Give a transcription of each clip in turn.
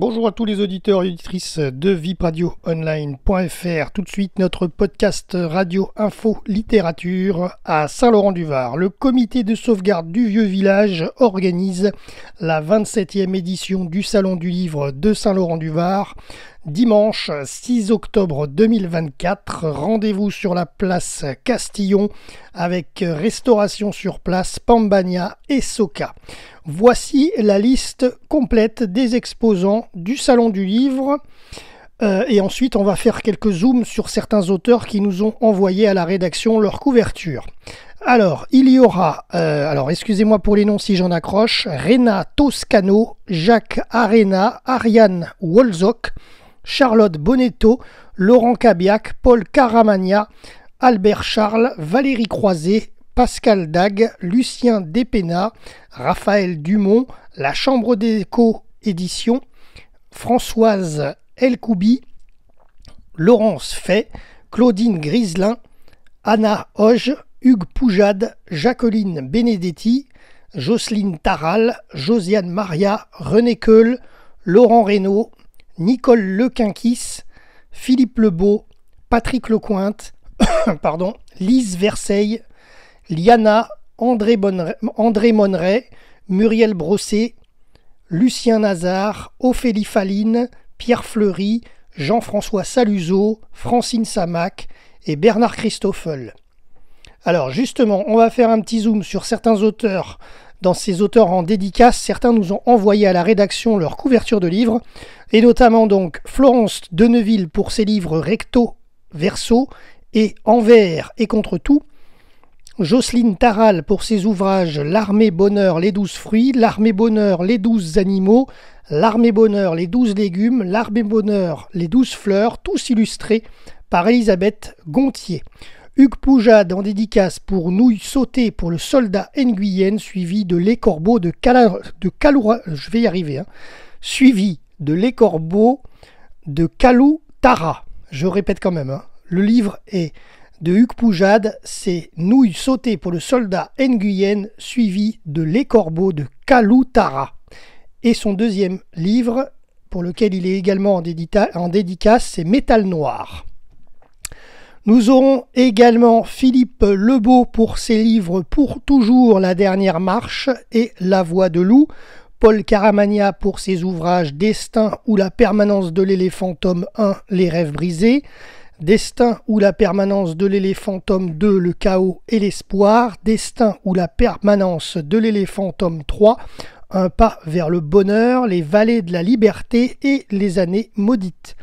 Bonjour à tous les auditeurs et auditrices de vipradioonline.fr. Tout de suite, notre podcast Radio Info Littérature à Saint-Laurent-du-Var. Le comité de sauvegarde du vieux village organise la 27e édition du Salon du livre de Saint-Laurent-du-Var Dimanche 6 octobre 2024, rendez-vous sur la place Castillon avec restauration sur place Pambania et Soka. Voici la liste complète des exposants du Salon du Livre. Euh, et ensuite, on va faire quelques zooms sur certains auteurs qui nous ont envoyé à la rédaction leur couverture. Alors, il y aura, euh, alors excusez-moi pour les noms si j'en accroche, Rena Toscano, Jacques Arena, Ariane Wolzok, Charlotte Bonetto, Laurent Cabiac, Paul Caramagna, Albert Charles, Valérie Croiset, Pascal Dag, Lucien Despena, Raphaël Dumont, La Chambre d'écho édition, Françoise Elkoubi, Laurence Fay, Claudine Griselin, Anna Hoge, Hugues Poujade, Jacqueline Benedetti, Jocelyne Taral, Josiane Maria, René Keul, Laurent Reynaud, Nicole Lequinquis, Philippe Lebeau, Patrick Lecointe, pardon, Lise Versailles, Liana, André, Monret, Monneret, Muriel Brossé, Lucien Nazar, Ophélie Falline, Pierre Fleury, Jean-François Saluzot, Francine Samac et Bernard Christoffel. Alors justement, on va faire un petit zoom sur certains auteurs dans ses auteurs en dédicace, certains nous ont envoyé à la rédaction leur couverture de livres, et notamment donc Florence Deneville pour ses livres Recto Verso et Envers et contre tout, Jocelyne Taral pour ses ouvrages L'armée bonheur, les douze fruits, l'armée bonheur, les douze animaux, l'armée bonheur, les douze légumes, l'armée bonheur, les douze fleurs, tous illustrés par Elisabeth Gontier. Hugues Poujade en dédicace pour Nouilles sautées pour le soldat Nguyen, suivi de Les Corbeaux de, Cala, je vais y arriver, hein, suivi de Les de Kalou Tara. Je répète quand même, hein, le livre est de Hugues Poujade, c'est Nouilles sautées pour le soldat Nguyen, suivi de Les Corbeaux de Kalou Tara. Et son deuxième livre, pour lequel il est également en, dédicace, c'est Métal Noir. Nous aurons également Philippe Lebeau pour ses livres Pour toujours la dernière marche et La voix de loup, Paul Caramagna pour ses ouvrages Destin ou la permanence de l'éléphant tome 1, Les rêves brisés, Destin ou la permanence de l'éléphant tome 2, Le chaos et l'espoir, Destin ou la permanence de l'éléphant tome 3, Un pas vers le bonheur, Les vallées de la liberté et Les années maudites.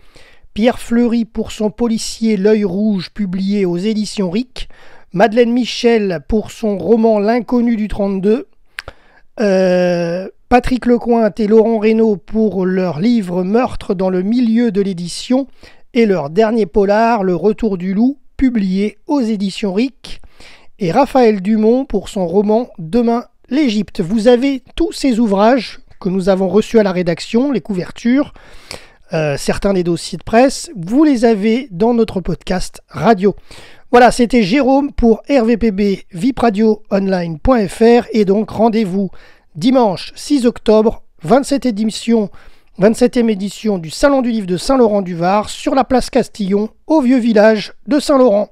Pierre Fleury pour son policier L'œil rouge publié aux éditions RIC, Madeleine Michel pour son roman L'inconnu du 32, euh, Patrick Lecointe et Laurent Reynaud pour leur livre Meurtre dans le milieu de l'édition et leur dernier polar Le Retour du Loup publié aux éditions RIC et Raphaël Dumont pour son roman Demain l'Égypte. Vous avez tous ces ouvrages que nous avons reçus à la rédaction, les couvertures, euh, certains des dossiers de presse, vous les avez dans notre podcast radio. Voilà, c'était Jérôme pour RVPB vipradioonline.fr et donc rendez-vous dimanche 6 octobre, 27 édition, 27e édition du Salon du Livre de Saint-Laurent-du-Var sur la place Castillon au vieux village de Saint-Laurent.